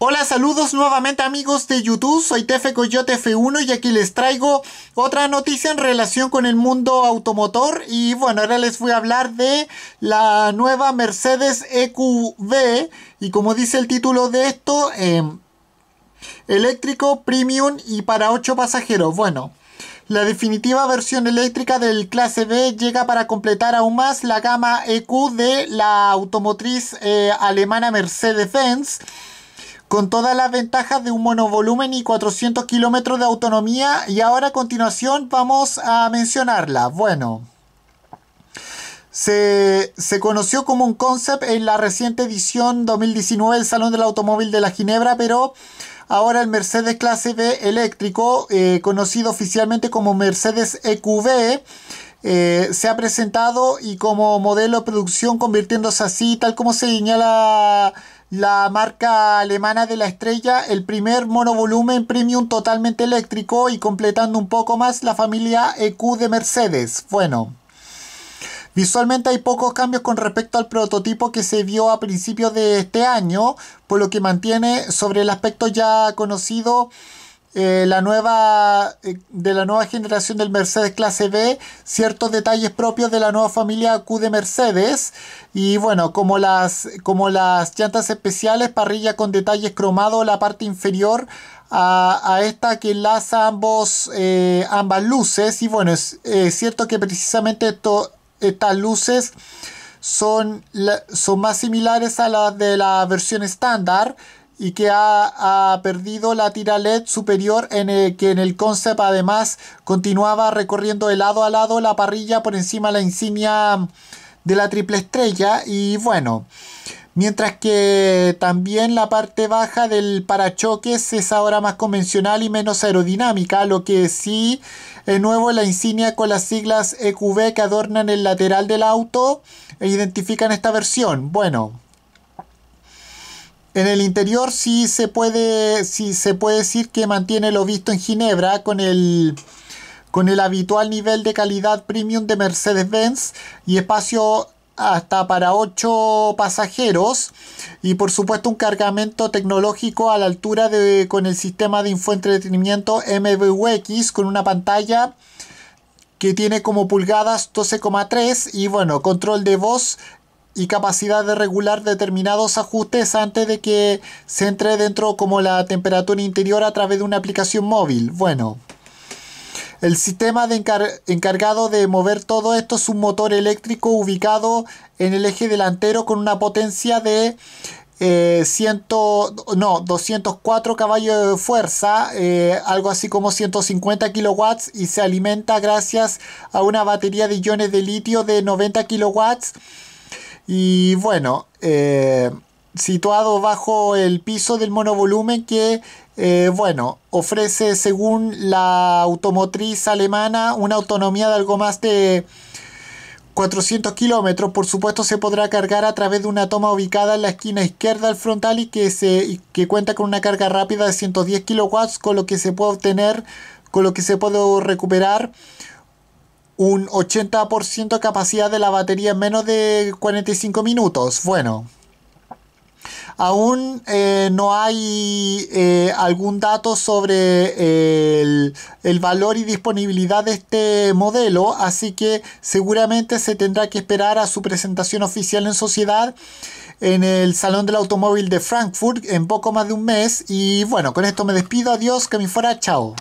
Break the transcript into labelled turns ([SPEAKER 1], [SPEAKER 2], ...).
[SPEAKER 1] Hola, saludos nuevamente amigos de YouTube, soy Tefe Coyote F1 y aquí les traigo otra noticia en relación con el mundo automotor y bueno, ahora les voy a hablar de la nueva Mercedes EQV y como dice el título de esto, em, eléctrico, premium y para 8 pasajeros, bueno. La definitiva versión eléctrica del clase B llega para completar aún más la gama EQ de la automotriz eh, alemana Mercedes-Benz con todas las ventajas de un monovolumen y 400 kilómetros de autonomía y ahora a continuación vamos a mencionarla. Bueno, se, conoció como un concept en la reciente edición 2019 del Salón del Automóvil de la Ginebra, pero ahora el Mercedes Clase B eléctrico, eh, conocido oficialmente como Mercedes EQB, eh, se ha presentado y como modelo de producción convirtiéndose así, tal como se señala la marca alemana de la estrella, el primer monovolumen premium totalmente eléctrico y completando un poco más la familia EQ de Mercedes. Bueno, visualmente hay pocos cambios con respecto al prototipo que se vio a principios de este año, por lo que mantiene sobre el aspecto ya conocido eh, la nueva, eh, de la nueva generación del Mercedes clase B, ciertos detalles propios de la nueva familia Q de Mercedes y bueno, como las, como las llantas especiales, parrilla con detalles cromados, la parte inferior a, esta que enlaza ambos, eh, ambas luces. Y bueno, es cierto que precisamente estas luces son, son más similares a las de la versión estándar y que ha, perdido la tira LED superior en el, que en el concept además continuaba recorriendo de lado a lado la parrilla por encima de la insignia de la triple estrella y bueno mientras que también la parte baja del parachoques es ahora más convencional y menos aerodinámica, lo que sí, de nuevo la insignia con las siglas EQV que adornan el lateral del auto e identifican esta versión. Bueno, en el interior sí se puede, se puede decir que mantiene lo visto en Ginebra con el, con el habitual nivel de calidad premium de Mercedes-Benz y espacio hasta para 8 pasajeros y por supuesto un cargamento tecnológico a la altura de con el sistema de infoentretenimiento MBUX con una pantalla que tiene como pulgadas 12,3 y bueno, control de voz y capacidad de regular determinados ajustes antes de que se entre dentro como la temperatura interior a través de una aplicación móvil. Bueno, el sistema encargado de mover todo esto es un motor eléctrico ubicado en el eje delantero con una potencia de eh, no, 204 caballos de fuerza, eh, algo así como 150 kilowatts y se alimenta gracias a una batería de iones de litio de 90 kilowatts y bueno, eh, situado bajo el piso del monovolumen que, eh, bueno, ofrece según la automotriz alemana una autonomía de algo más de 400 kilómetros. Por supuesto se podrá cargar a través de una toma ubicada en la esquina izquierda del frontal y que, se, que cuenta con una carga rápida de 110 kilowatts con lo que se puede obtener, con lo que se puede recuperar un 80% de capacidad de la batería en menos de 45 minutos. Bueno, aún eh, no hay eh, algún dato sobre eh, el, el, valor y disponibilidad de este modelo, así que seguramente se tendrá que esperar a su presentación oficial en sociedad en el Salón del Automóvil de Frankfurt en poco más de un mes. Y bueno, con esto me despido, adiós, que me fuera, chao.